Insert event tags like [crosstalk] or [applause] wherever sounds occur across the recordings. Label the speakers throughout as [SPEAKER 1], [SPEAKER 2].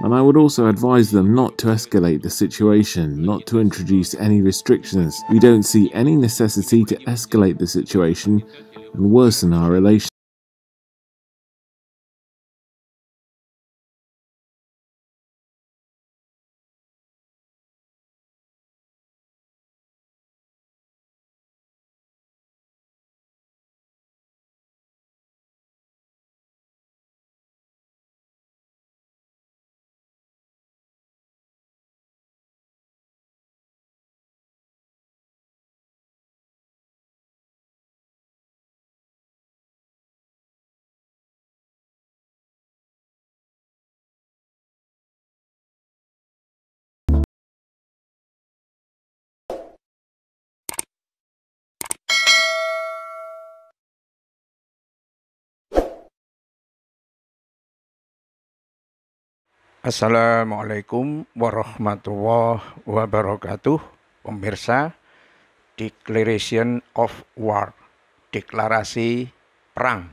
[SPEAKER 1] And I would also advise them not to escalate the situation, not to introduce any restrictions. We don't see any necessity to escalate the situation and worsen our relations. Assalamualaikum warahmatullahi wabarakatuh Pemirsa Declaration of War Deklarasi Perang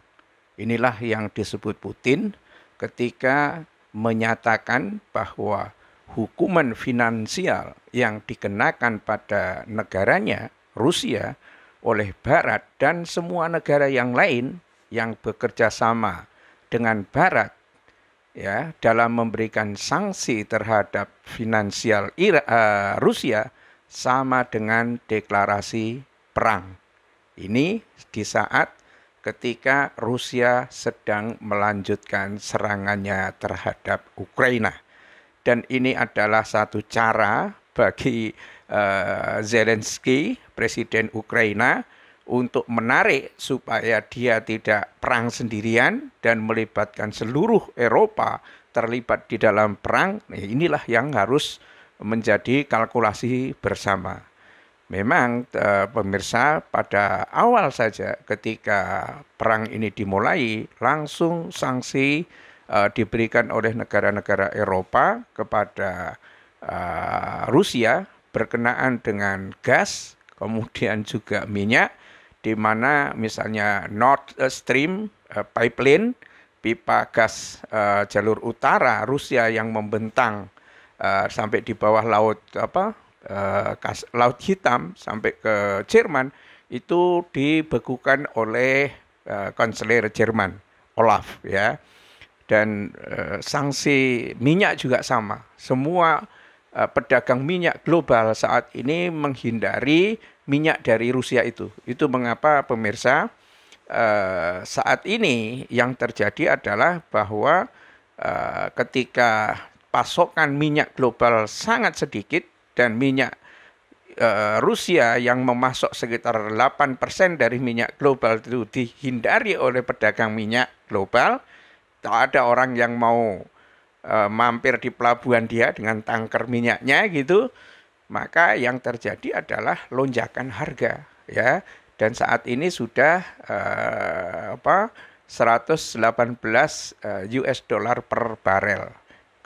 [SPEAKER 1] Inilah yang disebut Putin ketika menyatakan bahwa hukuman finansial yang dikenakan pada negaranya Rusia oleh Barat dan semua negara yang lain yang bekerja sama dengan Barat ya dalam memberikan sanksi terhadap finansial Ira, uh, Rusia sama dengan deklarasi perang. Ini di saat ketika Rusia sedang melanjutkan serangannya terhadap Ukraina. Dan ini adalah satu cara bagi uh, Zelensky, presiden Ukraina, untuk menarik supaya dia tidak perang sendirian dan melibatkan seluruh Eropa terlibat di dalam perang, ya inilah yang harus menjadi kalkulasi bersama. Memang e, pemirsa pada awal saja ketika perang ini dimulai langsung sanksi e, diberikan oleh negara-negara Eropa kepada e, Rusia berkenaan dengan gas, kemudian juga minyak di mana misalnya Nord Stream uh, pipeline pipa gas uh, jalur utara Rusia yang membentang uh, sampai di bawah laut apa uh, gas, laut hitam sampai ke Jerman itu dibekukan oleh uh, konselir Jerman Olaf ya dan uh, sanksi minyak juga sama semua uh, pedagang minyak global saat ini menghindari minyak dari Rusia itu. Itu mengapa pemirsa eh, saat ini yang terjadi adalah bahwa eh, ketika pasokan minyak global sangat sedikit dan minyak eh, Rusia yang memasok sekitar 8% dari minyak global itu dihindari oleh pedagang minyak global. Tak ada orang yang mau mampir di pelabuhan dia dengan tangker minyaknya gitu maka yang terjadi adalah lonjakan harga ya dan saat ini sudah uh, apa 118 US eh, dollar per barel.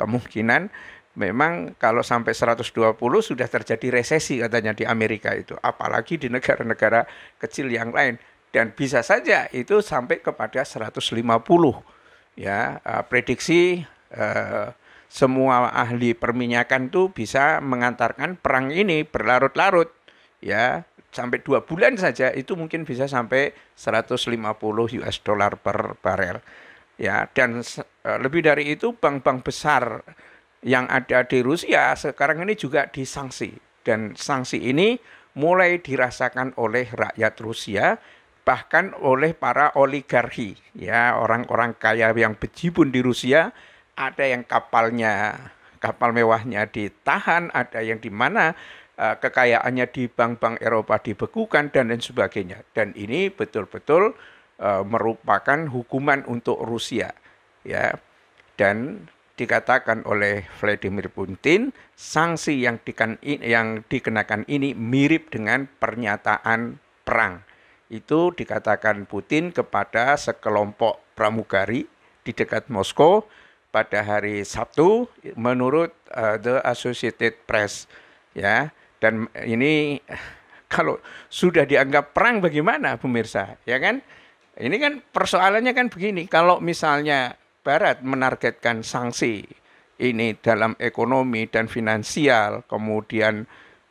[SPEAKER 1] Kemungkinan memang kalau sampai 120 sudah terjadi resesi katanya di Amerika itu, apalagi di negara-negara kecil yang lain dan bisa saja itu sampai kepada 150. Ya, eh, prediksi eh, semua ahli perminyakan itu bisa mengantarkan perang ini berlarut-larut ya sampai dua bulan saja itu mungkin bisa sampai 150 US dollar per barel ya dan e, lebih dari itu bank-bank besar yang ada di Rusia sekarang ini juga disanksi dan sanksi ini mulai dirasakan oleh rakyat Rusia bahkan oleh para oligarki ya orang-orang kaya yang bejibun di Rusia ada yang kapalnya kapal mewahnya ditahan, ada yang di mana eh, kekayaannya di bank-bank Eropa dibekukan dan lain sebagainya. Dan ini betul-betul eh, merupakan hukuman untuk Rusia, ya. Dan dikatakan oleh Vladimir Putin, sanksi yang dikenakan ini mirip dengan pernyataan perang. Itu dikatakan Putin kepada sekelompok pramugari di dekat Moskow pada hari Sabtu menurut uh, The Associated Press ya dan ini [laughs] kalau sudah dianggap perang bagaimana pemirsa ya kan ini kan persoalannya kan begini kalau misalnya barat menargetkan sanksi ini dalam ekonomi dan finansial kemudian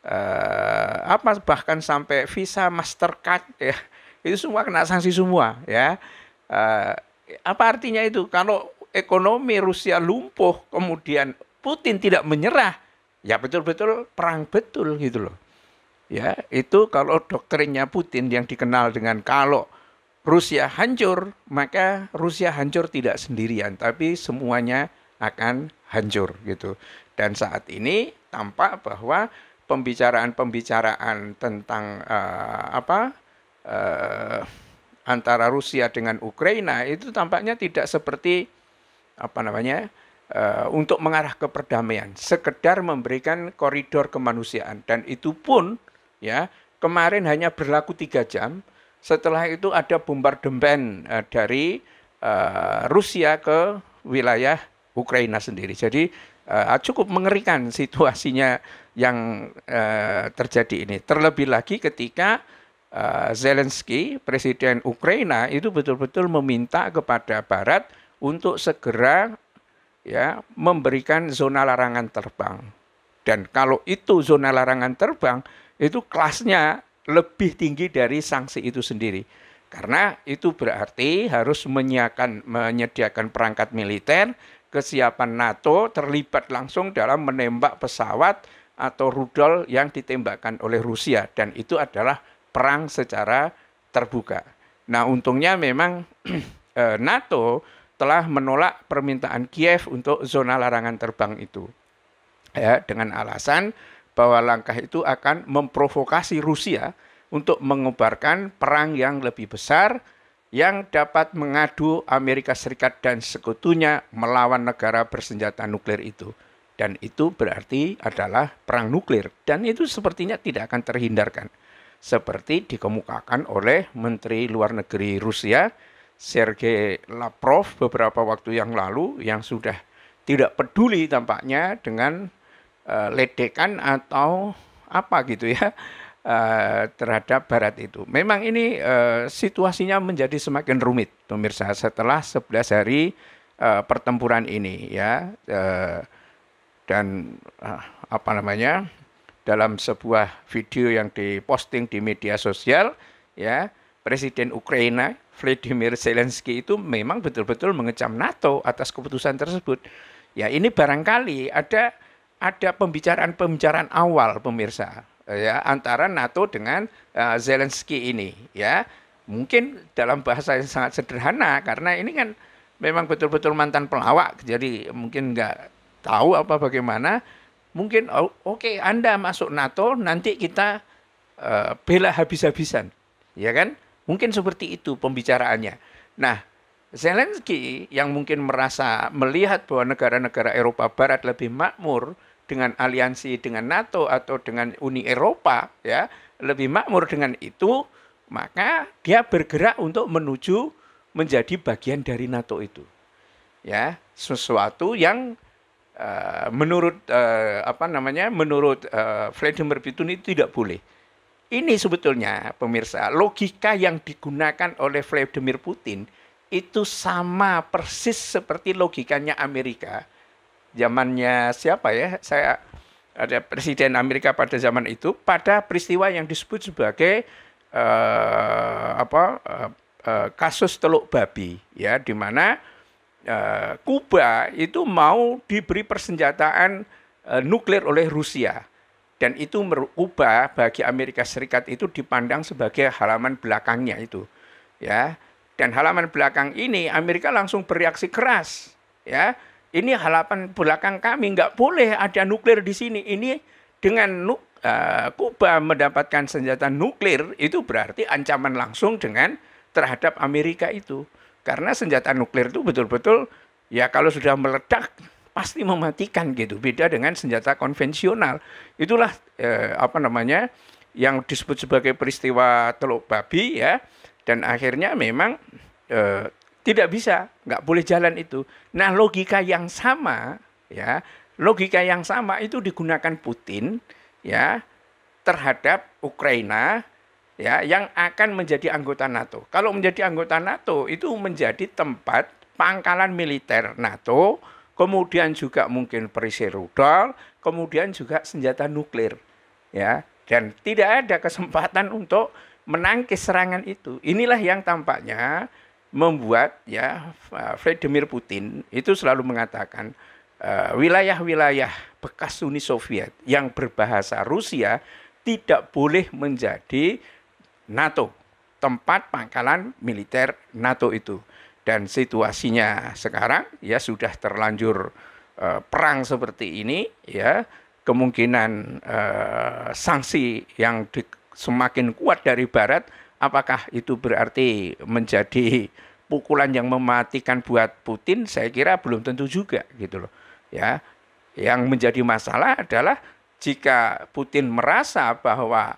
[SPEAKER 1] uh, apa bahkan sampai visa Mastercard ya [laughs] itu semua kena sanksi semua ya uh, apa artinya itu kalau ekonomi Rusia lumpuh, kemudian Putin tidak menyerah, ya betul-betul perang betul gitu loh. Ya, itu kalau doktrinnya Putin yang dikenal dengan kalau Rusia hancur, maka Rusia hancur tidak sendirian, tapi semuanya akan hancur gitu. Dan saat ini tampak bahwa pembicaraan-pembicaraan tentang uh, apa uh, antara Rusia dengan Ukraina itu tampaknya tidak seperti apa namanya uh, untuk mengarah ke perdamaian, sekedar memberikan koridor kemanusiaan dan itu pun ya kemarin hanya berlaku tiga jam. Setelah itu ada bombardemen uh, eh, dari uh, Rusia ke wilayah Ukraina sendiri. Jadi uh, cukup mengerikan situasinya yang uh, terjadi ini. Terlebih lagi ketika Zelensky, presiden Ukraina itu betul-betul meminta kepada Barat untuk segera ya memberikan zona larangan terbang. Dan kalau itu zona larangan terbang, itu kelasnya lebih tinggi dari sanksi itu sendiri. Karena itu berarti harus menyiapkan, menyediakan perangkat militer, kesiapan NATO terlibat langsung dalam menembak pesawat atau rudal yang ditembakkan oleh Rusia. Dan itu adalah perang secara terbuka. Nah untungnya memang [clears throat] eh, NATO telah menolak permintaan Kiev untuk zona larangan terbang itu. Ya, dengan alasan bahwa langkah itu akan memprovokasi Rusia untuk mengubarkan perang yang lebih besar yang dapat mengadu Amerika Serikat dan sekutunya melawan negara bersenjata nuklir itu. Dan itu berarti adalah perang nuklir. Dan itu sepertinya tidak akan terhindarkan. Seperti dikemukakan oleh Menteri Luar Negeri Rusia Sergei Lavrov beberapa waktu yang lalu yang sudah tidak peduli tampaknya dengan uh, ledekan atau apa gitu ya [laughs] eh, terhadap Barat itu. Memang ini eh, situasinya menjadi semakin rumit, pemirsa. Setelah 11 hari pertempuran ini, ya, dan apa namanya dalam sebuah video yang diposting di media sosial, ya, Presiden Ukraina Vladimir Zelensky itu memang betul-betul mengecam NATO atas keputusan tersebut. Ya ini barangkali ada ada pembicaraan-pembicaraan awal pemirsa ya antara NATO dengan uh, Zelensky ini ya. Mungkin dalam bahasa yang sangat sederhana karena ini kan memang betul-betul mantan pelawak jadi mungkin nggak tahu apa bagaimana mungkin oh, oke okay, Anda masuk NATO nanti kita uh, bela habis-habisan ya kan Mungkin seperti itu pembicaraannya. Nah, Zelensky yang mungkin merasa melihat bahwa negara-negara Eropa Barat lebih makmur dengan aliansi dengan NATO atau dengan Uni Eropa ya, lebih makmur dengan itu, maka dia bergerak untuk menuju menjadi bagian dari NATO itu. Ya, sesuatu yang uh, menurut uh, apa namanya? menurut uh, Vladimir Putin itu tidak boleh ini sebetulnya pemirsa, logika yang digunakan oleh Vladimir Putin itu sama persis seperti logikanya Amerika. Zamannya siapa ya? Saya ada presiden Amerika pada zaman itu pada peristiwa yang disebut sebagai uh, apa uh, uh, kasus Teluk Babi ya di mana uh, Kuba itu mau diberi persenjataan uh, nuklir oleh Rusia dan itu merubah bagi Amerika Serikat itu dipandang sebagai halaman belakangnya itu. Ya. Dan halaman belakang ini Amerika langsung bereaksi keras, ya. Ini halaman belakang kami nggak boleh ada nuklir di sini. Ini dengan nuk, uh, Kuba mendapatkan senjata nuklir itu berarti ancaman langsung dengan terhadap Amerika itu. Karena senjata nuklir itu betul-betul ya kalau sudah meledak pasti mematikan gitu. Beda dengan senjata konvensional. Itulah eh, apa namanya yang disebut sebagai peristiwa Teluk Babi ya. Dan akhirnya memang eh, tidak bisa, nggak boleh jalan itu. Nah logika yang sama ya, logika yang sama itu digunakan Putin ya terhadap Ukraina ya yang akan menjadi anggota NATO. Kalau menjadi anggota NATO itu menjadi tempat pangkalan militer NATO kemudian juga mungkin perisai rudal, kemudian juga senjata nuklir. Ya, dan tidak ada kesempatan untuk menangkis serangan itu. Inilah yang tampaknya membuat ya Vladimir Putin itu selalu mengatakan eh, wilayah-wilayah uh, bekas Uni Soviet yang berbahasa Rusia tidak boleh menjadi NATO, tempat pangkalan militer NATO itu dan situasinya sekarang ya sudah terlanjur eh, perang seperti ini ya kemungkinan eh, sanksi yang di, semakin kuat dari barat apakah itu berarti menjadi pukulan yang mematikan buat Putin saya kira belum tentu juga gitu loh ya yang menjadi masalah adalah jika Putin merasa bahwa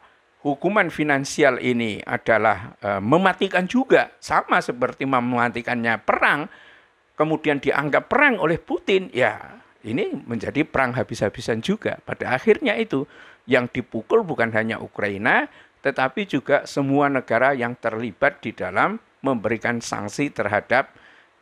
[SPEAKER 1] hukuman finansial ini adalah e, mematikan juga, sama seperti mematikannya perang, kemudian dianggap perang oleh Putin, ya ini menjadi perang habis-habisan juga. Pada akhirnya itu yang dipukul bukan hanya Ukraina, tetapi juga semua negara yang terlibat di dalam memberikan sanksi terhadap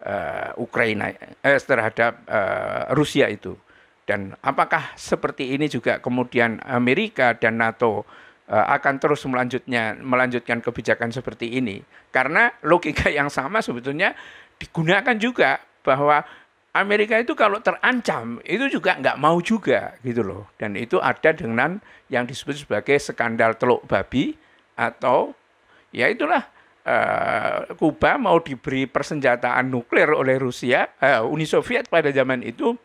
[SPEAKER 1] uh, Ukraina, eh, terhadap uh, Rusia itu. Dan apakah seperti ini juga kemudian Amerika dan NATO Eh, akan terus melanjutnya melanjutkan kebijakan seperti ini karena logika yang sama sebetulnya digunakan juga bahwa Amerika itu kalau terancam itu juga nggak mau juga gitu loh dan itu ada dengan yang disebut sebagai skandal teluk babi atau ya itulah uh, Kuba mau diberi persenjataan nuklir oleh Rusia uh, Uni Soviet pada zaman itu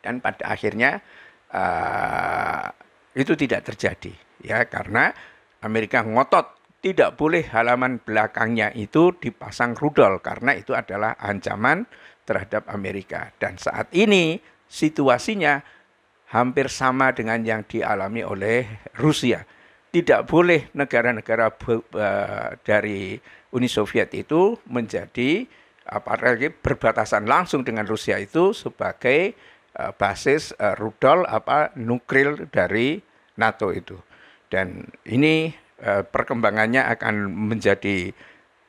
[SPEAKER 1] dan pada akhirnya uh, itu tidak terjadi ya karena Amerika ngotot tidak boleh halaman belakangnya itu dipasang rudal karena itu adalah ancaman terhadap Amerika dan saat ini situasinya hampir sama dengan yang dialami oleh Rusia. Tidak boleh negara-negara dari Uni Soviet itu menjadi apa berbatasan langsung dengan Rusia itu sebagai Eh, basis eh, rudal apa nuklir dari NATO itu. Dan ini eh, perkembangannya akan menjadi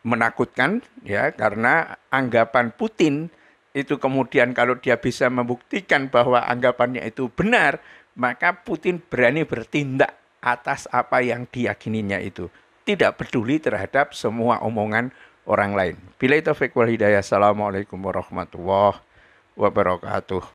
[SPEAKER 1] menakutkan ya karena anggapan Putin itu kemudian kalau dia bisa membuktikan bahwa anggapannya itu benar, maka Putin berani bertindak atas apa yang diyakininya itu. Tidak peduli terhadap semua omongan orang lain. Bila itu Hidayah, Assalamualaikum warahmatullahi wabarakatuh.